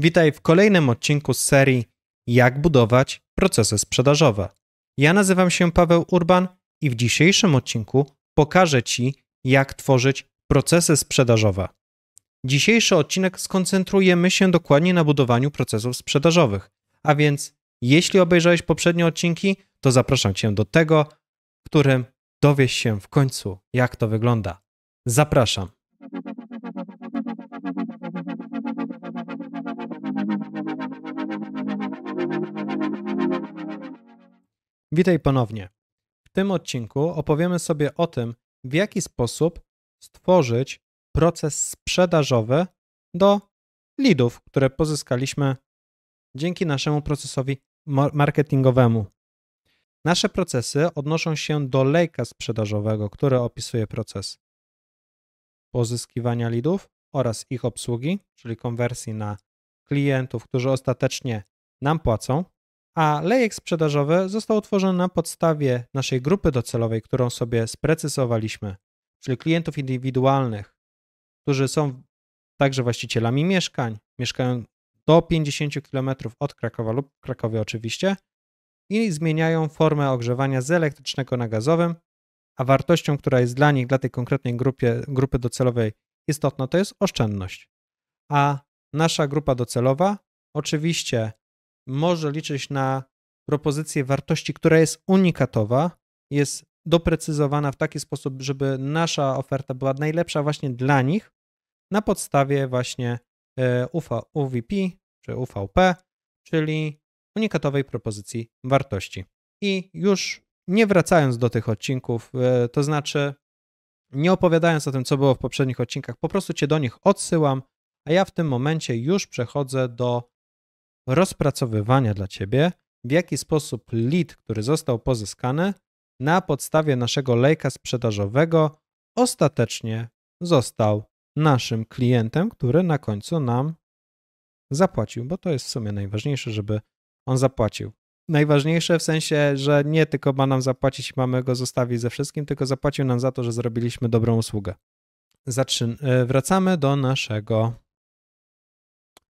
Witaj w kolejnym odcinku z serii Jak budować procesy sprzedażowe. Ja nazywam się Paweł Urban i w dzisiejszym odcinku pokażę Ci, jak tworzyć procesy sprzedażowe. Dzisiejszy odcinek skoncentrujemy się dokładnie na budowaniu procesów sprzedażowych, a więc jeśli obejrzałeś poprzednie odcinki, to zapraszam Cię do tego, w którym dowiesz się w końcu, jak to wygląda. Zapraszam. Witaj ponownie. W tym odcinku opowiemy sobie o tym, w jaki sposób stworzyć proces sprzedażowy do lidów, które pozyskaliśmy dzięki naszemu procesowi marketingowemu. Nasze procesy odnoszą się do lejka sprzedażowego, który opisuje proces pozyskiwania lidów oraz ich obsługi, czyli konwersji na klientów, którzy ostatecznie nam płacą, a lejek sprzedażowy został utworzony na podstawie naszej grupy docelowej, którą sobie sprecyzowaliśmy, czyli klientów indywidualnych, którzy są także właścicielami mieszkań, mieszkają do 50 km od Krakowa lub Krakowie oczywiście i zmieniają formę ogrzewania z elektrycznego na gazowym, a wartością, która jest dla nich, dla tej konkretnej grupie, grupy docelowej istotna, to jest oszczędność. A nasza grupa docelowa oczywiście może liczyć na propozycję wartości, która jest unikatowa, jest doprecyzowana w taki sposób, żeby nasza oferta była najlepsza właśnie dla nich na podstawie właśnie e, UV, UVP czy UVP, czyli unikatowej propozycji wartości. I już nie wracając do tych odcinków, e, to znaczy nie opowiadając o tym, co było w poprzednich odcinkach, po prostu Cię do nich odsyłam, a ja w tym momencie już przechodzę do rozpracowywania dla Ciebie, w jaki sposób lead, który został pozyskany na podstawie naszego lejka sprzedażowego, ostatecznie został naszym klientem, który na końcu nam zapłacił, bo to jest w sumie najważniejsze, żeby on zapłacił. Najważniejsze w sensie, że nie tylko ma nam zapłacić i mamy go zostawić ze wszystkim, tylko zapłacił nam za to, że zrobiliśmy dobrą usługę. Zaczyn- e, wracamy do naszego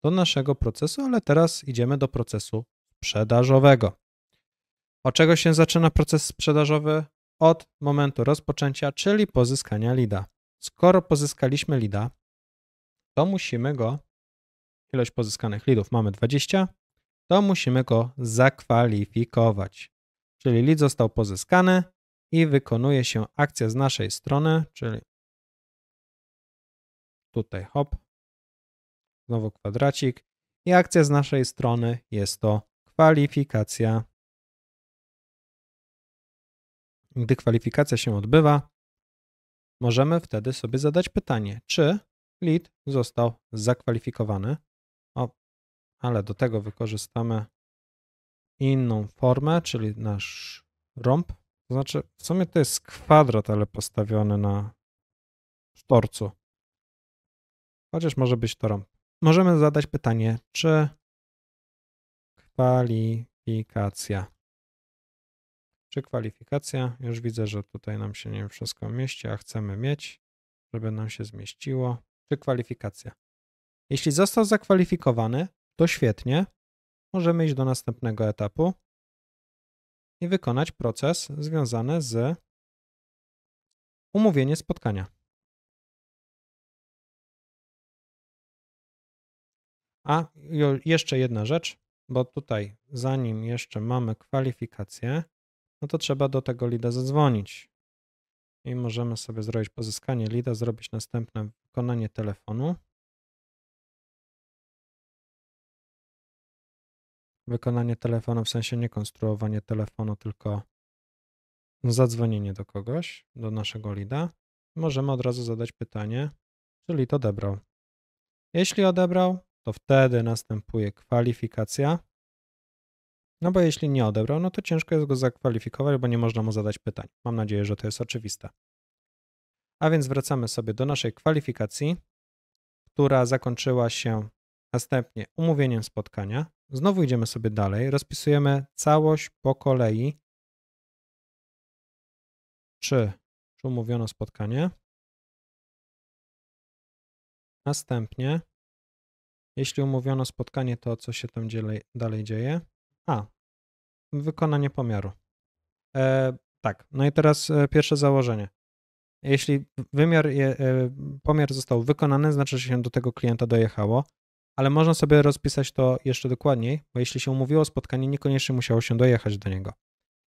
do naszego procesu, ale teraz idziemy do procesu sprzedażowego. Od czego się zaczyna proces sprzedażowy? Od momentu rozpoczęcia, czyli pozyskania lida. Skoro pozyskaliśmy lida, to musimy go, ilość pozyskanych lidów mamy 20, to musimy go zakwalifikować. Czyli lid został pozyskany i wykonuje się akcja z naszej strony, czyli tutaj hop, znowu kwadracik. I akcja z naszej strony jest to kwalifikacja. Gdy kwalifikacja się odbywa, możemy wtedy sobie zadać pytanie, czy lead został zakwalifikowany. O, ale do tego wykorzystamy inną formę, czyli nasz rąb. To znaczy, w sumie to jest kwadrat, ale postawiony na sztorcu. Chociaż może być to rąb możemy zadać pytanie, czy kwalifikacja. Czy kwalifikacja? Już widzę, że tutaj nam się nie wszystko mieści, a chcemy mieć, żeby nam się zmieściło. Czy kwalifikacja? Jeśli został zakwalifikowany, to świetnie. Możemy iść do następnego etapu i wykonać proces związany z umówieniem spotkania. A jeszcze jedna rzecz, bo tutaj zanim jeszcze mamy kwalifikacje, no to trzeba do tego lida zadzwonić. I możemy sobie zrobić pozyskanie lida, zrobić następne wykonanie telefonu. Wykonanie telefonu w sensie nie konstruowanie telefonu, tylko zadzwonienie do kogoś, do naszego lida. Możemy od razu zadać pytanie, czy lid odebrał. Jeśli odebrał, to wtedy następuje kwalifikacja. No bo jeśli nie odebrał, no to ciężko jest go zakwalifikować, bo nie można mu zadać pytań. Mam nadzieję, że to jest oczywiste. A więc wracamy sobie do naszej kwalifikacji, która zakończyła się następnie umówieniem spotkania. Znowu idziemy sobie dalej, rozpisujemy całość po kolei. Czy, czy umówiono spotkanie? Następnie jeśli umówiono spotkanie, to co się tam dalej dzieje? A, wykonanie pomiaru. E, tak, no i teraz e, pierwsze założenie. Jeśli wymiar, je, e, pomiar został wykonany, znaczy, że się do tego klienta dojechało, ale można sobie rozpisać to jeszcze dokładniej, bo jeśli się umówiło spotkanie, niekoniecznie musiało się dojechać do niego.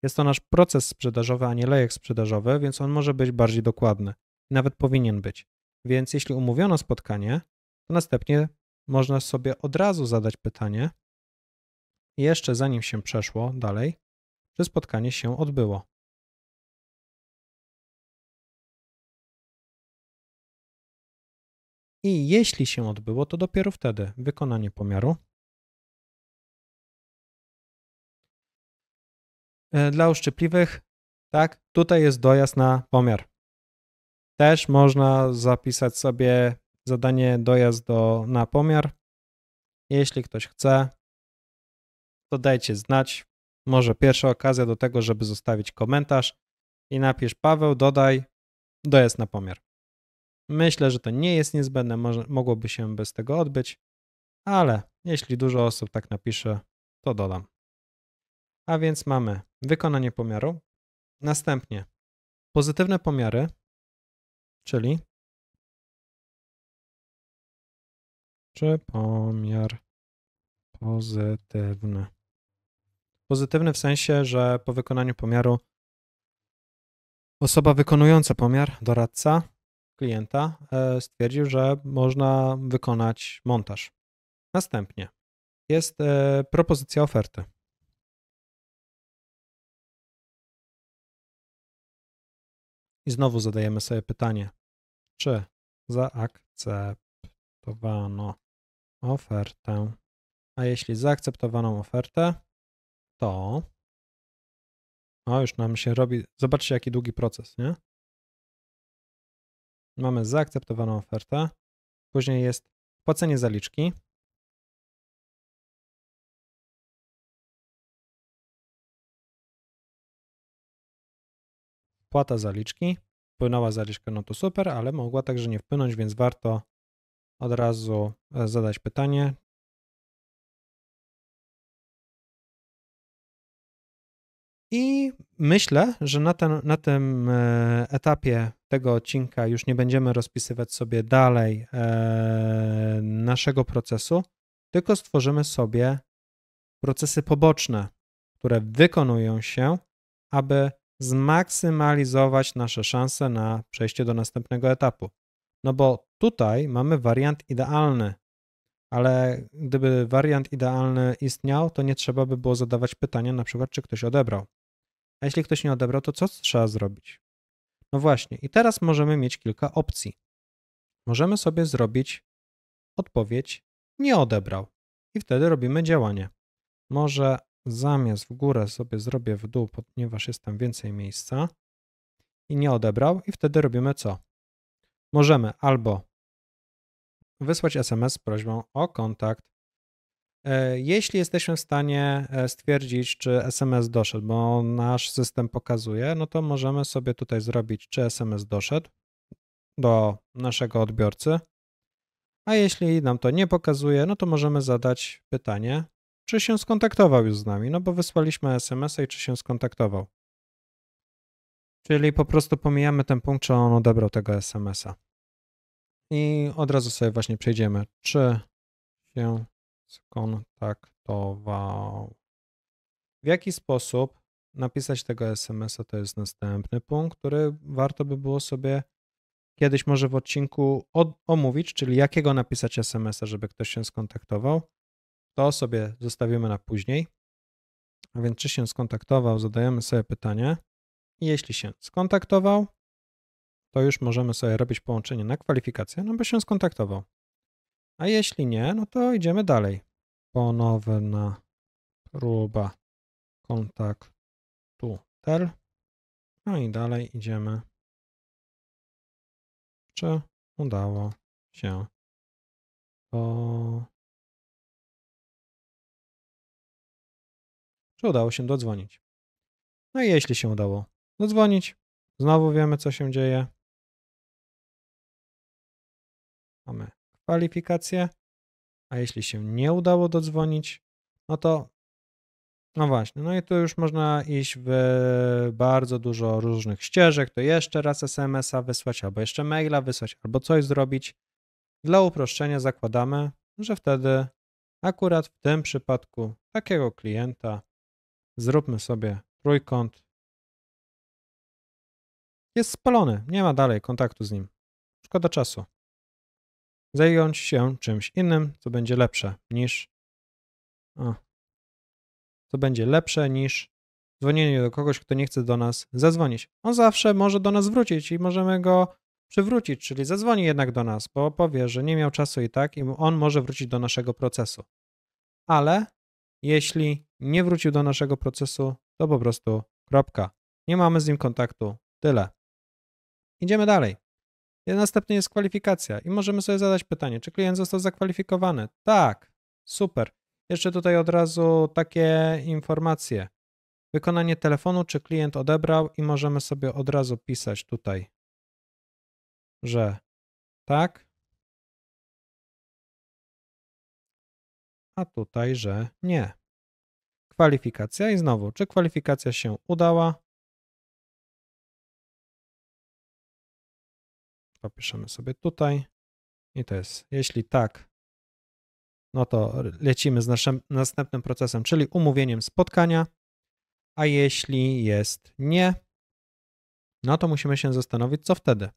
Jest to nasz proces sprzedażowy, a nie lejek sprzedażowy, więc on może być bardziej dokładny. Nawet powinien być. Więc jeśli umówiono spotkanie, to następnie można sobie od razu zadać pytanie, jeszcze zanim się przeszło dalej, czy spotkanie się odbyło. I jeśli się odbyło, to dopiero wtedy wykonanie pomiaru. E, dla uszczypliwych, tak, tutaj jest dojazd na pomiar. Też można zapisać sobie zadanie dojazd do, na pomiar. Jeśli ktoś chce, to dajcie znać. Może pierwsza okazja do tego, żeby zostawić komentarz i napisz Paweł, dodaj dojazd na pomiar. Myślę, że to nie jest niezbędne, może, mogłoby się bez tego odbyć, ale jeśli dużo osób tak napisze, to dodam. A więc mamy wykonanie pomiaru, następnie pozytywne pomiary, czyli czy pomiar pozytywny. Pozytywny w sensie, że po wykonaniu pomiaru osoba wykonująca pomiar, doradca klienta, e, stwierdził, że można wykonać montaż. Następnie jest e, propozycja oferty. I znowu zadajemy sobie pytanie, czy zaakceptowano ofertę. A jeśli zaakceptowaną ofertę, to. O, już nam się robi. Zobaczcie, jaki długi proces, nie? Mamy zaakceptowaną ofertę. Później jest płacenie zaliczki. Płata zaliczki. Wpłynęła zaliczka, no to super, ale mogła także nie wpłynąć, więc warto od razu e, zadać pytanie. I myślę, że na, ten, na tym e, etapie tego odcinka już nie będziemy rozpisywać sobie dalej e, naszego procesu, tylko stworzymy sobie procesy poboczne, które wykonują się, aby zmaksymalizować nasze szanse na przejście do następnego etapu. No bo tutaj mamy wariant idealny, ale gdyby wariant idealny istniał, to nie trzeba by było zadawać pytania, na przykład, czy ktoś odebrał. A jeśli ktoś nie odebrał, to co trzeba zrobić? No właśnie, i teraz możemy mieć kilka opcji. Możemy sobie zrobić odpowiedź nie odebrał. I wtedy robimy działanie. Może zamiast w górę sobie zrobię w dół, ponieważ jest tam więcej miejsca i nie odebrał, i wtedy robimy co? możemy albo wysłać SMS z prośbą o kontakt. E, jeśli jesteśmy w stanie e, stwierdzić, czy SMS doszedł, bo nasz system pokazuje, no to możemy sobie tutaj zrobić, czy SMS doszedł do naszego odbiorcy. A jeśli nam to nie pokazuje, no to możemy zadać pytanie, czy się skontaktował już z nami, no bo wysłaliśmy SMS-a i czy się skontaktował. Czyli po prostu pomijamy ten punkt, czy on odebrał tego SMS-a. I od razu sobie właśnie przejdziemy, czy się skontaktował. W jaki sposób napisać tego SMS-a to jest następny punkt, który warto by było sobie kiedyś może w odcinku od, omówić, czyli jakiego napisać SMS-a, żeby ktoś się skontaktował. To sobie zostawimy na później. A więc czy się skontaktował, zadajemy sobie pytanie. Jeśli się skontaktował, to już możemy sobie robić połączenie na kwalifikację, no bo się skontaktował. A jeśli nie, no to idziemy dalej. Ponowna próba kontaktu tel. No i dalej idziemy. Czy udało się to... Czy udało się dodzwonić? No i jeśli się udało, Zadzwonić. No Znowu wiemy, co się dzieje. Mamy kwalifikacje. A jeśli się nie udało dodzwonić, no to no właśnie, no i tu już można iść w bardzo dużo różnych ścieżek, to jeszcze raz SMS-a wysłać, albo jeszcze maila wysłać, albo coś zrobić. Dla uproszczenia zakładamy, że wtedy akurat w tym przypadku takiego klienta zróbmy sobie trójkąt jest spalony, nie ma dalej kontaktu z nim. Szkoda czasu. Zająć się czymś innym, co będzie lepsze niż. O. Co będzie lepsze niż dzwonienie do kogoś, kto nie chce do nas zadzwonić. On zawsze może do nas wrócić i możemy go przywrócić, czyli zadzwoni jednak do nas, bo powie, że nie miał czasu i tak, i on może wrócić do naszego procesu. Ale jeśli nie wrócił do naszego procesu, to po prostu kropka. Nie mamy z nim kontaktu. Tyle. Idziemy dalej. Następnie jest kwalifikacja i możemy sobie zadać pytanie, czy klient został zakwalifikowany? Tak, super. Jeszcze tutaj od razu takie informacje. Wykonanie telefonu, czy klient odebrał i możemy sobie od razu pisać tutaj, że tak, a tutaj, że nie. Kwalifikacja i znowu, czy kwalifikacja się udała? napiszemy piszemy sobie tutaj i to jest, jeśli tak, no to lecimy z naszym następnym procesem, czyli umówieniem spotkania, a jeśli jest nie, no to musimy się zastanowić, co wtedy.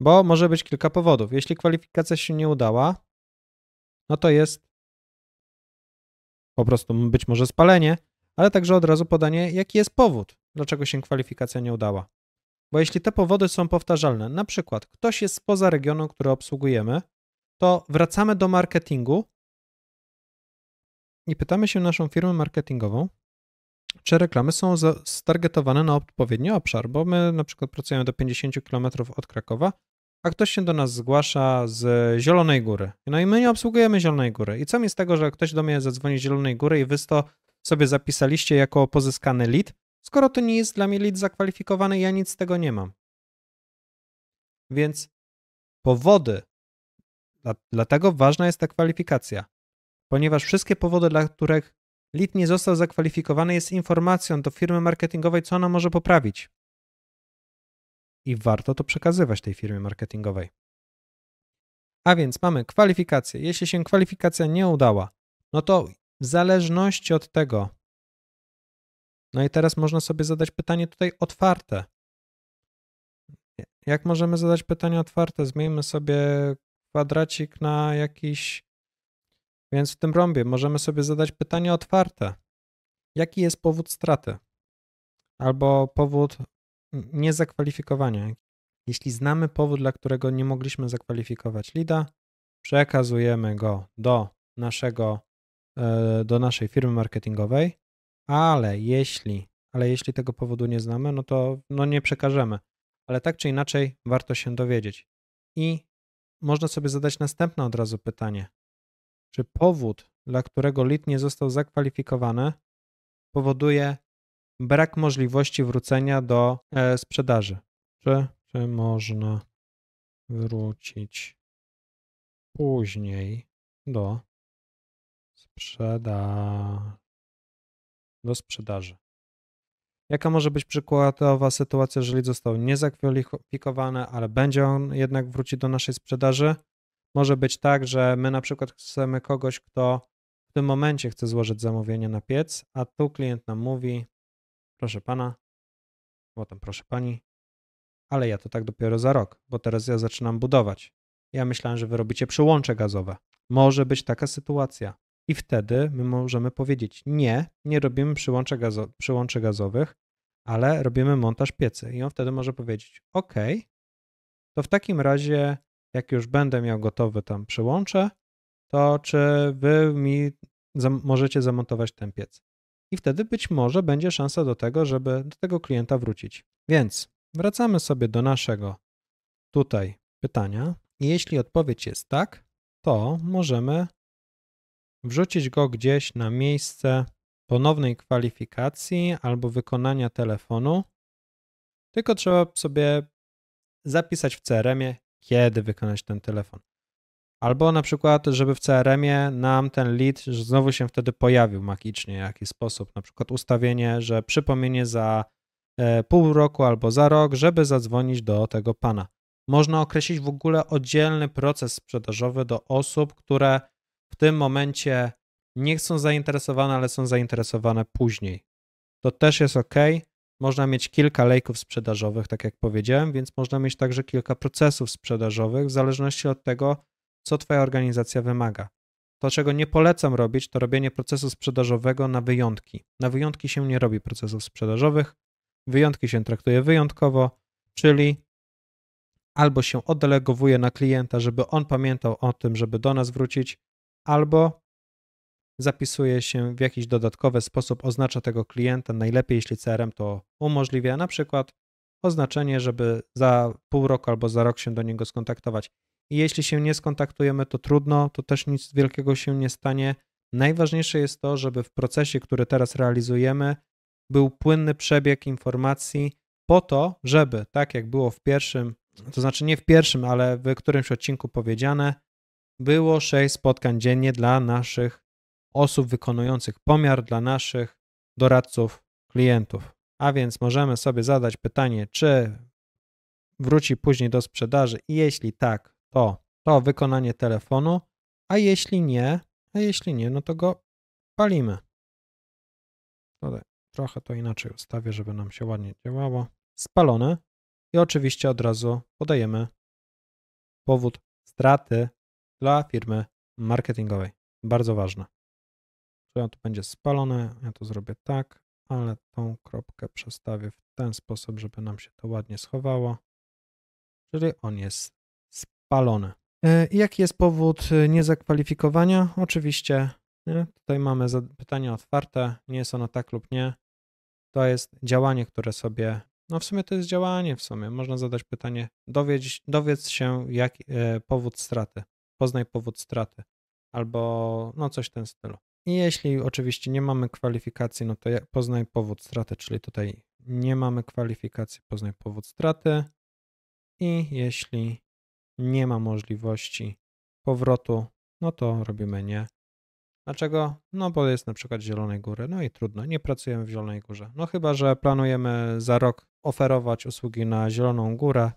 Bo może być kilka powodów. Jeśli kwalifikacja się nie udała, no to jest po prostu być może spalenie, ale także od razu podanie, jaki jest powód, dlaczego się kwalifikacja nie udała. Bo jeśli te powody są powtarzalne, na przykład ktoś jest spoza regionu, który obsługujemy, to wracamy do marketingu i pytamy się naszą firmę marketingową, czy reklamy są stargetowane na odpowiedni obszar, bo my na przykład pracujemy do 50 km od Krakowa, a ktoś się do nas zgłasza z Zielonej Góry. No i my nie obsługujemy Zielonej Góry. I co mi z tego, że ktoś do mnie zadzwoni z Zielonej Góry i wy to sobie zapisaliście jako pozyskany lead, Skoro to nie jest dla mnie lead zakwalifikowany, ja nic z tego nie mam. Więc powody, dlatego ważna jest ta kwalifikacja, ponieważ wszystkie powody, dla których lead nie został zakwalifikowany, jest informacją do firmy marketingowej, co ona może poprawić. I warto to przekazywać tej firmie marketingowej. A więc mamy kwalifikację. Jeśli się kwalifikacja nie udała, no to w zależności od tego, no i teraz można sobie zadać pytanie tutaj otwarte. Jak możemy zadać pytanie otwarte? Zmieńmy sobie kwadracik na jakiś. Więc w tym rąbie możemy sobie zadać pytanie otwarte. Jaki jest powód straty? Albo powód niezakwalifikowania. Jeśli znamy powód, dla którego nie mogliśmy zakwalifikować lida, przekazujemy go do naszego, e, do naszej firmy marketingowej ale jeśli, ale jeśli tego powodu nie znamy, no to no nie przekażemy. Ale tak czy inaczej warto się dowiedzieć. I można sobie zadać następne od razu pytanie. Czy powód, dla którego lit nie został zakwalifikowany, powoduje brak możliwości wrócenia do e, sprzedaży? Czy, czy można wrócić później do sprzedaży? do sprzedaży. Jaka może być przykładowa sytuacja, jeżeli został niezakwalifikowany, ale będzie on jednak wrócić do naszej sprzedaży? Może być tak, że my na przykład chcemy kogoś, kto w tym momencie chce złożyć zamówienie na piec, a tu klient nam mówi: Proszę pana, bo tam proszę pani, ale ja to tak dopiero za rok, bo teraz ja zaczynam budować. Ja myślałem, że wy robicie przyłącze gazowe. Może być taka sytuacja i wtedy my możemy powiedzieć: Nie, nie robimy przyłączy, gazo przyłączy gazowych, ale robimy montaż piecy. I on wtedy może powiedzieć: OK, to w takim razie, jak już będę miał gotowy tam przyłącze, to czy wy mi zam możecie zamontować ten piec? I wtedy być może będzie szansa do tego, żeby do tego klienta wrócić. Więc wracamy sobie do naszego tutaj pytania. jeśli odpowiedź jest tak, to możemy wrzucić go gdzieś na miejsce ponownej kwalifikacji albo wykonania telefonu, tylko trzeba sobie zapisać w CRM-ie, kiedy wykonać ten telefon. Albo na przykład, żeby w CRM-ie nam ten lead znowu się wtedy pojawił magicznie, w jakiś sposób. Na przykład ustawienie, że przypomnienie za e, pół roku albo za rok, żeby zadzwonić do tego pana. Można określić w ogóle oddzielny proces sprzedażowy do osób, które tym momencie nie są zainteresowane, ale są zainteresowane później. To też jest ok. Można mieć kilka lejków sprzedażowych, tak jak powiedziałem, więc można mieć także kilka procesów sprzedażowych w zależności od tego, co Twoja organizacja wymaga. To, czego nie polecam robić, to robienie procesu sprzedażowego na wyjątki. Na wyjątki się nie robi procesów sprzedażowych, wyjątki się traktuje wyjątkowo, czyli albo się oddelegowuje na klienta, żeby on pamiętał o tym, żeby do nas wrócić, albo zapisuje się w jakiś dodatkowy sposób, oznacza tego klienta. Najlepiej, jeśli CRM to umożliwia, na przykład oznaczenie, żeby za pół roku albo za rok się do niego skontaktować. I jeśli się nie skontaktujemy, to trudno, to też nic wielkiego się nie stanie. Najważniejsze jest to, żeby w procesie, który teraz realizujemy, był płynny przebieg informacji po to, żeby, tak jak było w pierwszym, to znaczy nie w pierwszym, ale w którymś odcinku powiedziane, było 6 spotkań dziennie dla naszych osób wykonujących pomiar, dla naszych doradców, klientów. A więc możemy sobie zadać pytanie, czy wróci później do sprzedaży i jeśli tak, to to wykonanie telefonu, a jeśli nie, a jeśli nie, no to go palimy. Trochę to inaczej ustawię, żeby nam się ładnie działało. Spalone i oczywiście od razu podajemy powód straty dla firmy marketingowej. Bardzo ważne. To tu będzie spalone, ja to zrobię tak, ale tą kropkę przestawię w ten sposób, żeby nam się to ładnie schowało. Czyli on jest spalony. E, jaki jest powód e, niezakwalifikowania? Oczywiście nie? tutaj mamy pytanie otwarte, nie jest ono tak lub nie. To jest działanie, które sobie, no w sumie to jest działanie, w sumie można zadać pytanie, dowiedz, dowiedz się, jaki e, powód straty poznaj powód straty albo no coś w ten stylu. I jeśli oczywiście nie mamy kwalifikacji, no to poznaj powód straty, czyli tutaj nie mamy kwalifikacji, poznaj powód straty. I jeśli nie ma możliwości powrotu, no to robimy nie. Dlaczego? No bo jest na przykład Zielonej Góry, no i trudno, nie pracujemy w Zielonej Górze. No chyba, że planujemy za rok oferować usługi na Zieloną Górę,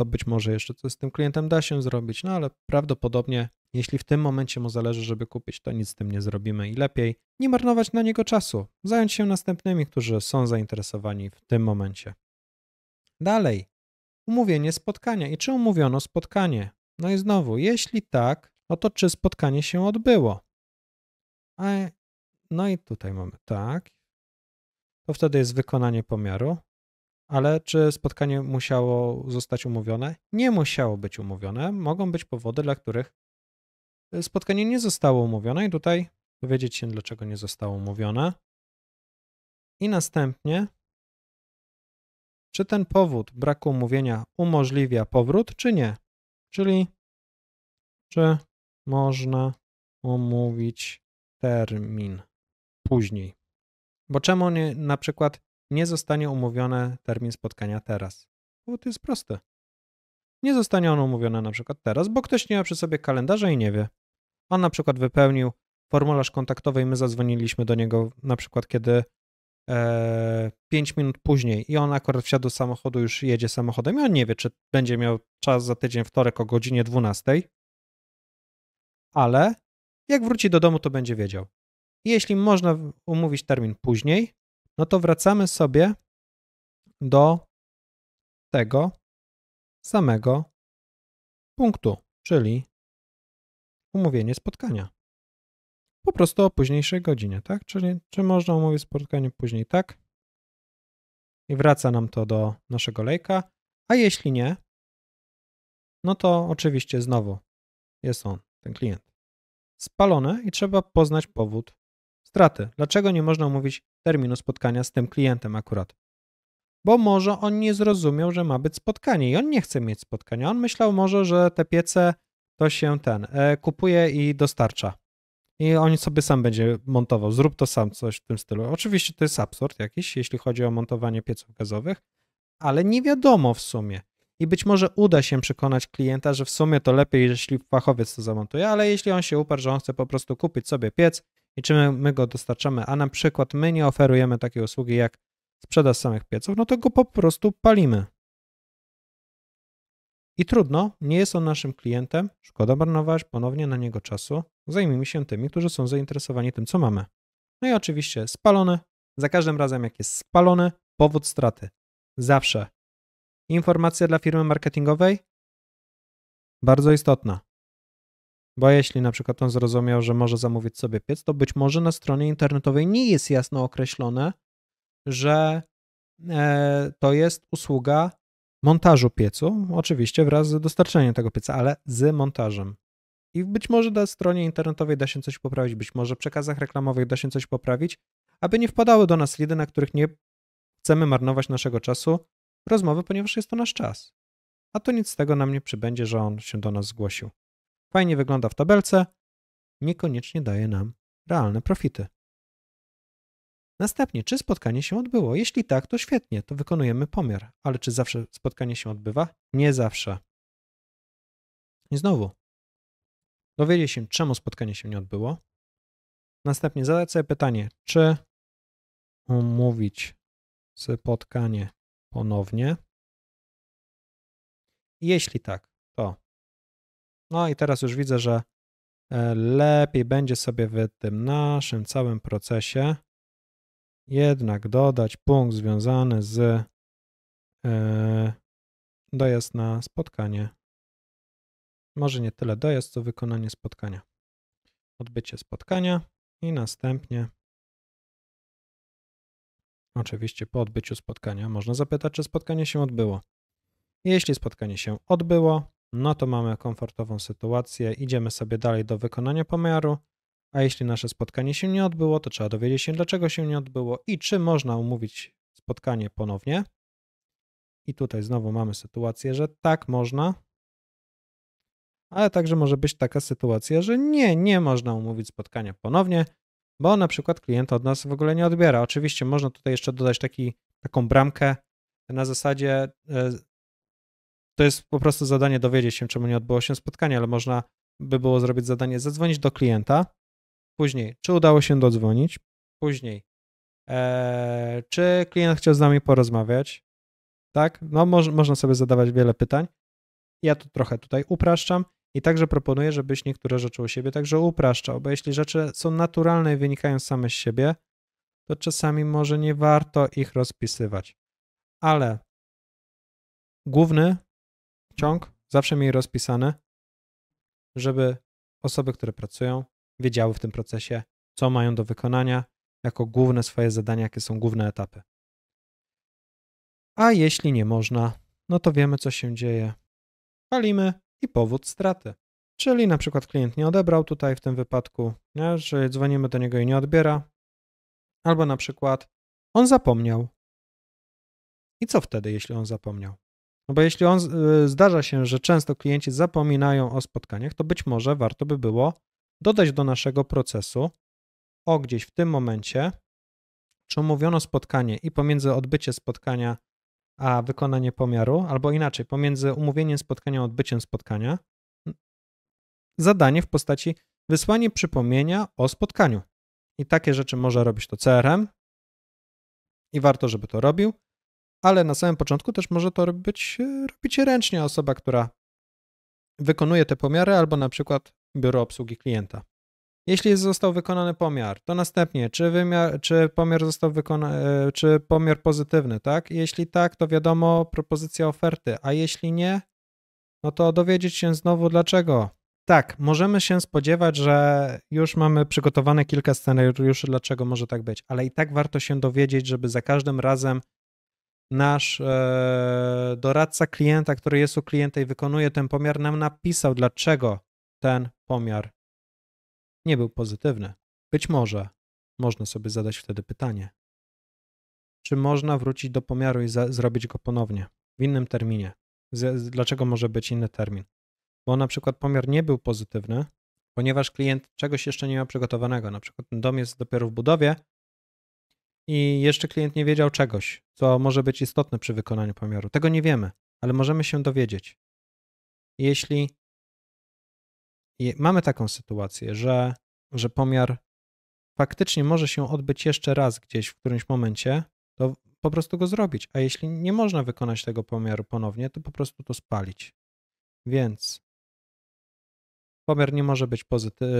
to być może jeszcze coś z tym klientem da się zrobić, no ale prawdopodobnie, jeśli w tym momencie mu zależy, żeby kupić, to nic z tym nie zrobimy i lepiej nie marnować na niego czasu, zająć się następnymi, którzy są zainteresowani w tym momencie. Dalej, umówienie spotkania i czy umówiono spotkanie? No i znowu, jeśli tak, no to czy spotkanie się odbyło? A, e, no i tutaj mamy tak. To wtedy jest wykonanie pomiaru. Ale czy spotkanie musiało zostać umówione? Nie musiało być umówione. Mogą być powody, dla których e, spotkanie nie zostało umówione, i tutaj dowiedzieć się, dlaczego nie zostało umówione. I następnie, czy ten powód braku umówienia umożliwia powrót, czy nie? Czyli, czy można umówić termin później? Bo czemu nie, na przykład nie zostanie umówiony termin spotkania teraz. Bo to jest proste. Nie zostanie on umówiony na przykład teraz, bo ktoś nie ma przy sobie kalendarza i nie wie. On na przykład wypełnił formularz kontaktowy i my zadzwoniliśmy do niego na przykład kiedy e, 5 minut później i on akurat wsiadł do samochodu, już jedzie samochodem i on nie wie, czy będzie miał czas za tydzień wtorek o godzinie 12, ale jak wróci do domu, to będzie wiedział. Jeśli można umówić termin później, no to wracamy sobie do tego samego punktu, czyli umówienie spotkania. Po prostu o późniejszej godzinie, tak? Czyli czy można umówić spotkanie później, tak? I wraca nam to do naszego lejka, a jeśli nie, no to oczywiście znowu jest on, ten klient, spalony i trzeba poznać powód straty. Dlaczego nie można umówić terminu spotkania z tym klientem akurat. Bo może on nie zrozumiał, że ma być spotkanie i on nie chce mieć spotkania. On myślał może, że te piece to się ten e, kupuje i dostarcza. I on sobie sam będzie montował. Zrób to sam, coś w tym stylu. Oczywiście to jest absurd jakiś, jeśli chodzi o montowanie pieców gazowych, ale nie wiadomo w sumie. I być może uda się przekonać klienta, że w sumie to lepiej, jeśli fachowiec to zamontuje, ale jeśli on się uparł, że on chce po prostu kupić sobie piec i czy my, my go dostarczamy, a na przykład my nie oferujemy takiej usługi jak sprzedaż samych pieców, no to go po prostu palimy. I trudno, nie jest on naszym klientem, szkoda marnować ponownie na niego czasu. Zajmijmy się tymi, którzy są zainteresowani tym, co mamy. No i oczywiście spalone. Za każdym razem, jak jest spalone, powód straty. Zawsze. Informacja dla firmy marketingowej? Bardzo istotna. Bo jeśli na przykład on zrozumiał, że może zamówić sobie piec, to być może na stronie internetowej nie jest jasno określone, że e, to jest usługa montażu piecu, oczywiście wraz z dostarczeniem tego pieca, ale z montażem. I być może na stronie internetowej da się coś poprawić, być może w przekazach reklamowych da się coś poprawić, aby nie wpadały do nas lidy, na których nie chcemy marnować naszego czasu, rozmowy, ponieważ jest to nasz czas. A to nic z tego nam nie przybędzie, że on się do nas zgłosił fajnie wygląda w tabelce, niekoniecznie daje nam realne profity. Następnie, czy spotkanie się odbyło? Jeśli tak, to świetnie, to wykonujemy pomiar, ale czy zawsze spotkanie się odbywa? Nie zawsze. I znowu, dowiedzieć się, czemu spotkanie się nie odbyło. Następnie zadać sobie pytanie, czy umówić spotkanie ponownie. Jeśli tak, to no i teraz już widzę, że e, lepiej będzie sobie w tym naszym całym procesie jednak dodać punkt związany z e, dojazd na spotkanie. Może nie tyle dojazd, co wykonanie spotkania. Odbycie spotkania i następnie oczywiście po odbyciu spotkania można zapytać, czy spotkanie się odbyło. Jeśli spotkanie się odbyło, no to mamy komfortową sytuację, idziemy sobie dalej do wykonania pomiaru, a jeśli nasze spotkanie się nie odbyło, to trzeba dowiedzieć się, dlaczego się nie odbyło i czy można umówić spotkanie ponownie. I tutaj znowu mamy sytuację, że tak można, ale także może być taka sytuacja, że nie, nie można umówić spotkania ponownie, bo na przykład klient od nas w ogóle nie odbiera. Oczywiście można tutaj jeszcze dodać taki, taką bramkę na zasadzie e, to jest po prostu zadanie dowiedzieć się, czemu nie odbyło się spotkanie, ale można by było zrobić zadanie zadzwonić do klienta, później czy udało się dodzwonić, później eee, czy klient chciał z nami porozmawiać, tak? No moż, można sobie zadawać wiele pytań. Ja to trochę tutaj upraszczam i także proponuję, żebyś niektóre rzeczy u siebie także upraszczał, bo jeśli rzeczy są naturalne i wynikają same z siebie, to czasami może nie warto ich rozpisywać. Ale główny ciąg zawsze mieli rozpisane, żeby osoby, które pracują, wiedziały w tym procesie, co mają do wykonania, jako główne swoje zadania, jakie są główne etapy. A jeśli nie można, no to wiemy, co się dzieje. Palimy i powód straty. Czyli na przykład klient nie odebrał tutaj w tym wypadku, nie? że dzwonimy do niego i nie odbiera, albo na przykład on zapomniał. I co wtedy, jeśli on zapomniał? No bo jeśli on y, zdarza się, że często klienci zapominają o spotkaniach, to być może warto by było dodać do naszego procesu o gdzieś w tym momencie, czy umówiono spotkanie i pomiędzy odbycie spotkania a wykonanie pomiaru, albo inaczej, pomiędzy umówieniem spotkania a odbyciem spotkania, zadanie w postaci wysłanie przypomnienia o spotkaniu. I takie rzeczy może robić to CRM i warto, żeby to robił ale na samym początku też może to być, e, robić ręcznie osoba, która wykonuje te pomiary albo na przykład biuro obsługi klienta. Jeśli został wykonany pomiar, to następnie, czy, wymiar, czy pomiar został wykonany, e, czy pomiar pozytywny, tak? Jeśli tak, to wiadomo, propozycja oferty, a jeśli nie, no to dowiedzieć się znowu dlaczego. Tak, możemy się spodziewać, że już mamy przygotowane kilka scenariuszy, dlaczego może tak być, ale i tak warto się dowiedzieć, żeby za każdym razem nasz e, doradca klienta, który jest u klienta i wykonuje ten pomiar, nam napisał, dlaczego ten pomiar nie był pozytywny. Być może można sobie zadać wtedy pytanie, czy można wrócić do pomiaru i za, zrobić go ponownie w innym terminie. Z, dlaczego może być inny termin? Bo na przykład pomiar nie był pozytywny, ponieważ klient czegoś jeszcze nie miał przygotowanego. Na przykład ten dom jest dopiero w budowie, i jeszcze klient nie wiedział czegoś, co może być istotne przy wykonaniu pomiaru. Tego nie wiemy, ale możemy się dowiedzieć. Jeśli mamy taką sytuację, że, że pomiar faktycznie może się odbyć jeszcze raz gdzieś w którymś momencie, to po prostu go zrobić. A jeśli nie można wykonać tego pomiaru ponownie, to po prostu to spalić. Więc pomiar nie może być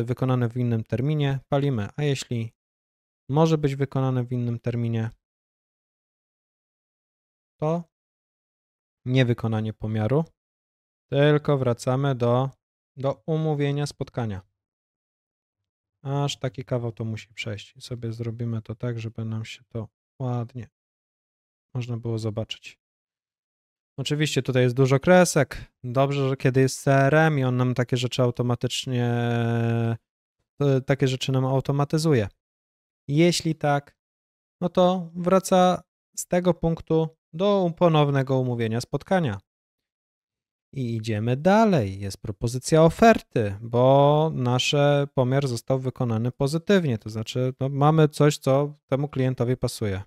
wykonany w innym terminie, palimy. A jeśli może być wykonane w innym terminie. To niewykonanie pomiaru, tylko wracamy do, do umówienia spotkania. Aż taki kawał to musi przejść. I sobie zrobimy to tak, żeby nam się to ładnie można było zobaczyć. Oczywiście tutaj jest dużo kresek. Dobrze, że kiedy jest CRM i on nam takie rzeczy automatycznie, e, takie rzeczy nam automatyzuje. Jeśli tak, no to wraca z tego punktu do ponownego umówienia spotkania. I idziemy dalej. Jest propozycja oferty, bo nasz pomiar został wykonany pozytywnie, to znaczy no, mamy coś, co temu klientowi pasuje.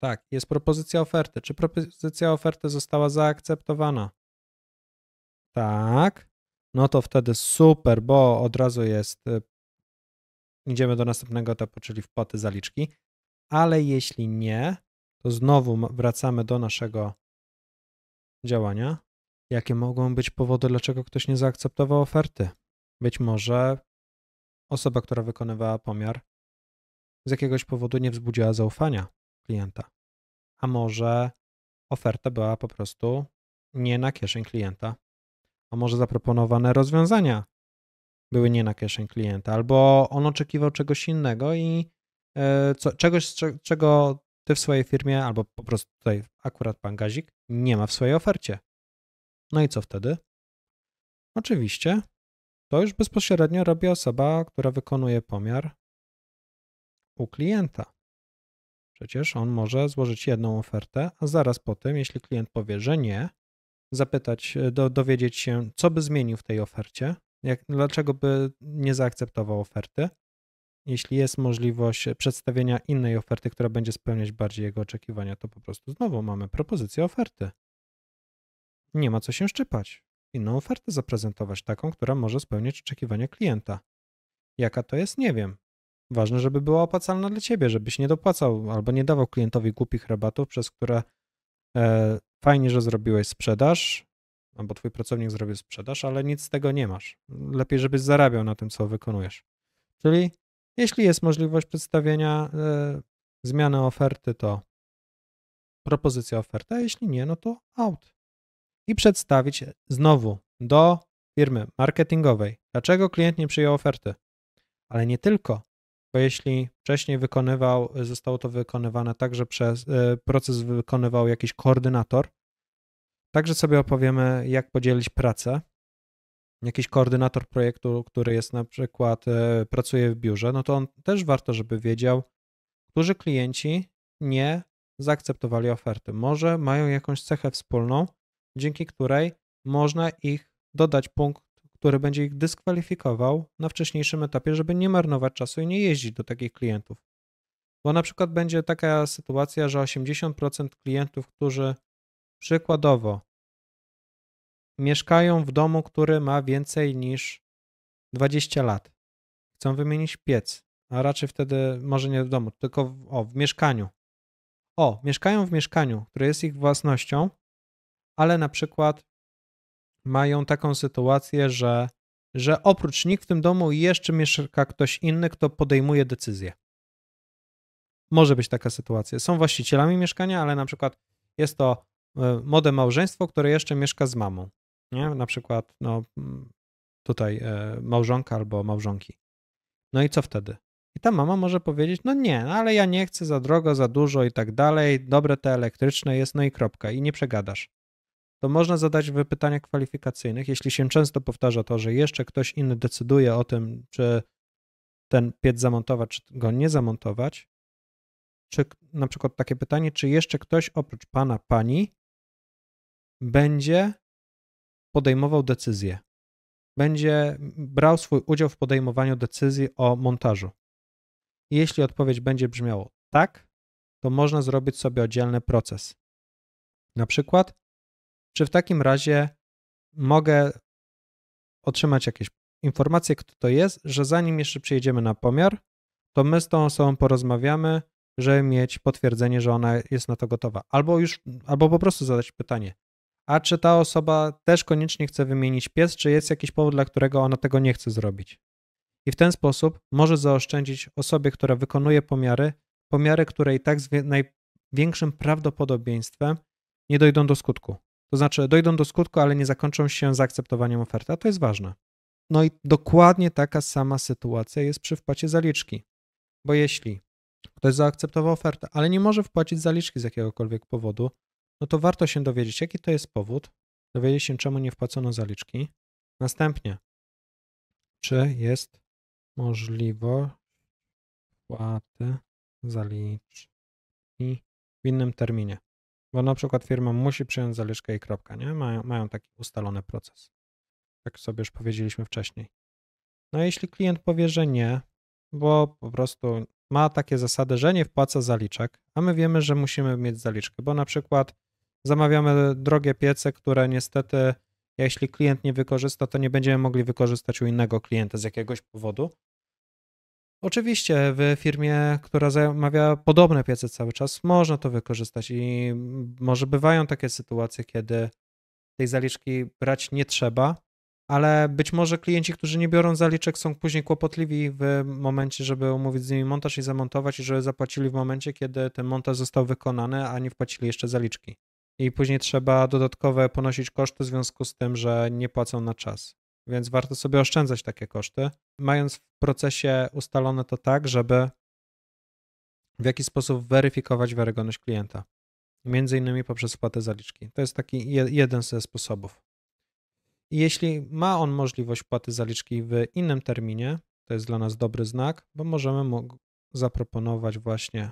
Tak, jest propozycja oferty. Czy propozycja oferty została zaakceptowana? Tak. No to wtedy super, bo od razu jest y, idziemy do następnego etapu, czyli wpłaty zaliczki, ale jeśli nie, to znowu wracamy do naszego działania. Jakie mogą być powody, dlaczego ktoś nie zaakceptował oferty? Być może osoba, która wykonywała pomiar, z jakiegoś powodu nie wzbudziła zaufania klienta, a może oferta była po prostu nie na kieszeń klienta, a może zaproponowane rozwiązania były nie na kieszeń klienta, albo on oczekiwał czegoś innego i e, co, czegoś, czego ty w swojej firmie, albo po prostu tutaj akurat pan Gazik, nie ma w swojej ofercie. No i co wtedy? Oczywiście, to już bezpośrednio robi osoba, która wykonuje pomiar u klienta. Przecież on może złożyć jedną ofertę, a zaraz po tym, jeśli klient powie, że nie, zapytać, e, do, dowiedzieć się, co by zmienił w tej ofercie, jak, dlaczego by nie zaakceptował oferty, jeśli jest możliwość e, przedstawienia innej oferty, która będzie spełniać bardziej jego oczekiwania, to po prostu znowu mamy propozycję oferty. Nie ma co się szczypać. Inną ofertę zaprezentować, taką, która może spełniać oczekiwania klienta. Jaka to jest, nie wiem. Ważne, żeby była opłacalna dla ciebie, żebyś nie dopłacał albo nie dawał klientowi głupich rabatów, przez które e, fajnie, że zrobiłeś sprzedaż, albo no, twój pracownik zrobił sprzedaż, ale nic z tego nie masz. Lepiej, żebyś zarabiał na tym, co wykonujesz. Czyli jeśli jest możliwość przedstawienia y, zmiany oferty, to propozycja oferta, jeśli nie, no to out. I przedstawić znowu do firmy marketingowej, dlaczego klient nie przyjął oferty. Ale nie tylko, bo jeśli wcześniej wykonywał, zostało to wykonywane także przez y, proces wykonywał jakiś koordynator, Także sobie opowiemy, jak podzielić pracę. Jakiś koordynator projektu, który jest na przykład, e, pracuje w biurze, no to on też warto, żeby wiedział, którzy klienci nie zaakceptowali oferty. Może mają jakąś cechę wspólną, dzięki której można ich dodać punkt, który będzie ich dyskwalifikował na wcześniejszym etapie, żeby nie marnować czasu i nie jeździć do takich klientów. Bo na przykład będzie taka sytuacja, że 80% klientów, którzy Przykładowo, mieszkają w domu, który ma więcej niż 20 lat. Chcą wymienić piec, a raczej wtedy może nie w domu, tylko w, o, w mieszkaniu. O, mieszkają w mieszkaniu, które jest ich własnością, ale na przykład mają taką sytuację, że, że oprócz nich w tym domu jeszcze mieszka ktoś inny, kto podejmuje decyzję. Może być taka sytuacja. Są właścicielami mieszkania, ale na przykład jest to E, młode małżeństwo, które jeszcze mieszka z mamą. Nie? Na przykład, no mm, tutaj e, małżonka albo małżonki. No i co wtedy? I ta mama może powiedzieć, no nie, no ale ja nie chcę za drogo, za dużo i tak dalej, dobre te elektryczne jest, no i kropka, i nie przegadasz. To można zadać w pytaniach kwalifikacyjnych, jeśli się często powtarza to, że jeszcze ktoś inny decyduje o tym, czy ten piec zamontować, czy go nie zamontować, czy na przykład takie pytanie, czy jeszcze ktoś oprócz pana, pani będzie podejmował decyzję. Będzie brał swój udział w podejmowaniu decyzji o montażu. Jeśli odpowiedź będzie brzmiało tak, to można zrobić sobie oddzielny proces. Na przykład, czy w takim razie mogę otrzymać jakieś informacje, kto to jest, że zanim jeszcze przyjedziemy na pomiar, to my z tą osobą porozmawiamy, żeby mieć potwierdzenie, że ona jest na to gotowa. Albo już, albo po prostu zadać pytanie, a czy ta osoba też koniecznie chce wymienić pies, czy jest jakiś powód, dla którego ona tego nie chce zrobić. I w ten sposób może zaoszczędzić osobie, która wykonuje pomiary, pomiary, które i tak z największym prawdopodobieństwem nie dojdą do skutku. To znaczy dojdą do skutku, ale nie zakończą się zaakceptowaniem oferty, a to jest ważne. No i dokładnie taka sama sytuacja jest przy wpłacie zaliczki. Bo jeśli ktoś zaakceptował ofertę, ale nie może wpłacić zaliczki z jakiegokolwiek powodu, no to warto się dowiedzieć, jaki to jest powód, dowiedzieć się, czemu nie wpłacono zaliczki. Następnie, czy jest możliwość wpłaty zaliczki w innym terminie. Bo na przykład firma musi przyjąć zaliczkę i kropka, nie? Mają, mają taki ustalony proces. Jak sobie już powiedzieliśmy wcześniej. No a jeśli klient powie, że nie, bo po prostu ma takie zasady, że nie wpłaca zaliczek, a my wiemy, że musimy mieć zaliczkę, bo na przykład Zamawiamy drogie piece, które niestety, jeśli klient nie wykorzysta, to nie będziemy mogli wykorzystać u innego klienta z jakiegoś powodu. Oczywiście w firmie, która zamawia podobne piece cały czas, można to wykorzystać i może bywają takie sytuacje, kiedy tej zaliczki brać nie trzeba, ale być może klienci, którzy nie biorą zaliczek, są później kłopotliwi w momencie, żeby umówić z nimi montaż i zamontować, i żeby zapłacili w momencie, kiedy ten montaż został wykonany, a nie wpłacili jeszcze zaliczki i później trzeba dodatkowe ponosić koszty w związku z tym, że nie płacą na czas. Więc warto sobie oszczędzać takie koszty, mając w procesie ustalone to tak, żeby w jakiś sposób weryfikować wiarygodność klienta. Między innymi poprzez wpłatę zaliczki. To jest taki jeden ze sposobów. I jeśli ma on możliwość płaty zaliczki w innym terminie, to jest dla nas dobry znak, bo możemy mu zaproponować właśnie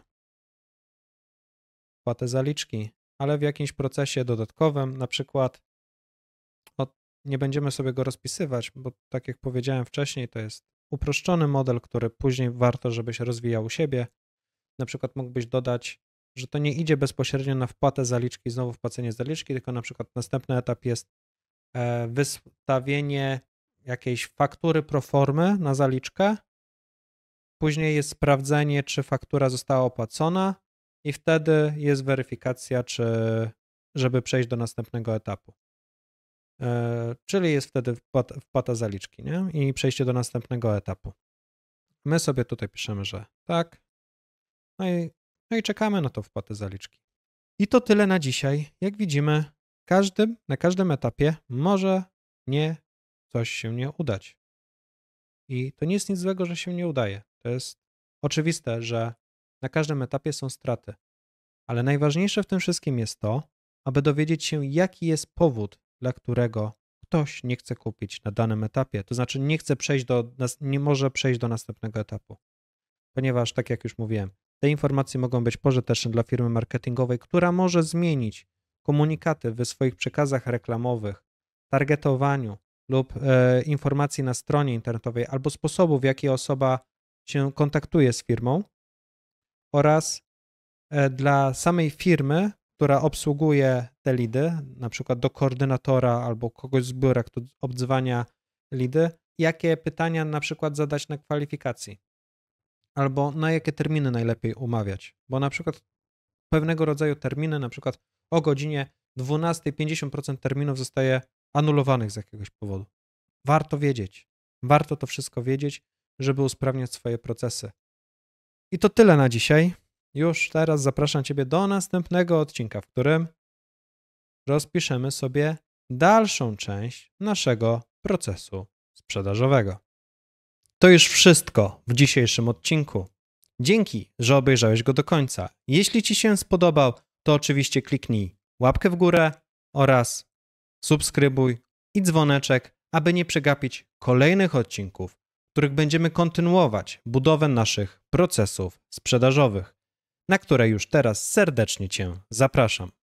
płatę zaliczki ale w jakimś procesie dodatkowym, na przykład nie będziemy sobie go rozpisywać, bo tak jak powiedziałem wcześniej, to jest uproszczony model, który później warto, żeby się rozwijał u siebie. Na przykład mógłbyś dodać, że to nie idzie bezpośrednio na wpłatę zaliczki, znowu wpłacenie zaliczki, tylko na przykład następny etap jest e, wystawienie jakiejś faktury formy na zaliczkę. Później jest sprawdzenie, czy faktura została opłacona, i wtedy jest weryfikacja, czy żeby przejść do następnego etapu. E, czyli jest wtedy wpłata, zaliczki nie? i przejście do następnego etapu. My sobie tutaj piszemy, że tak. No i, no i czekamy na tą wpłatę zaliczki. I to tyle na dzisiaj. Jak widzimy, każdym, na każdym etapie może nie coś się nie udać. I to nie jest nic złego, że się nie udaje. To jest oczywiste, że na każdym etapie są straty. Ale najważniejsze w tym wszystkim jest to, aby dowiedzieć się, jaki jest powód, dla którego ktoś nie chce kupić na danym etapie, to znaczy nie chce przejść do, nie może przejść do następnego etapu. Ponieważ, tak jak już mówiłem, te informacje mogą być pożyteczne dla firmy marketingowej, która może zmienić komunikaty w swoich przekazach reklamowych, targetowaniu lub e, informacji na stronie internetowej albo sposobu, w jaki osoba się kontaktuje z firmą, oraz e, dla samej firmy, która obsługuje te lidy, na przykład do koordynatora albo kogoś z biura, kto obdzwania lidy, jakie pytania na przykład zadać na kwalifikacji albo na jakie terminy najlepiej umawiać, bo na przykład pewnego rodzaju terminy, na przykład o godzinie 12.50% terminów zostaje anulowanych z jakiegoś powodu. Warto wiedzieć, warto to wszystko wiedzieć, żeby usprawniać swoje procesy. I to tyle na dzisiaj. Już teraz zapraszam Ciebie do następnego odcinka, w którym rozpiszemy sobie dalszą część naszego procesu sprzedażowego. To już wszystko w dzisiejszym odcinku. Dzięki, że obejrzałeś go do końca. Jeśli Ci się spodobał, to oczywiście kliknij łapkę w górę oraz subskrybuj i dzwoneczek, aby nie przegapić kolejnych odcinków których będziemy kontynuować budowę naszych procesów sprzedażowych, na które już teraz serdecznie Cię zapraszam.